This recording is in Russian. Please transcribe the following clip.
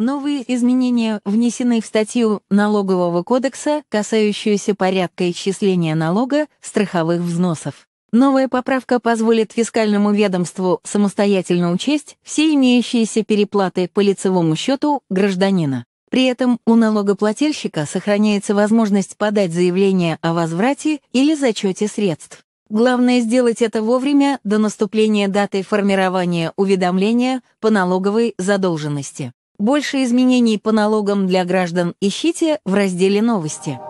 Новые изменения внесены в статью Налогового кодекса, касающуюся порядка исчисления налога страховых взносов. Новая поправка позволит фискальному ведомству самостоятельно учесть все имеющиеся переплаты по лицевому счету гражданина. При этом у налогоплательщика сохраняется возможность подать заявление о возврате или зачете средств. Главное сделать это вовремя до наступления даты формирования уведомления по налоговой задолженности. Больше изменений по налогам для граждан ищите в разделе «Новости».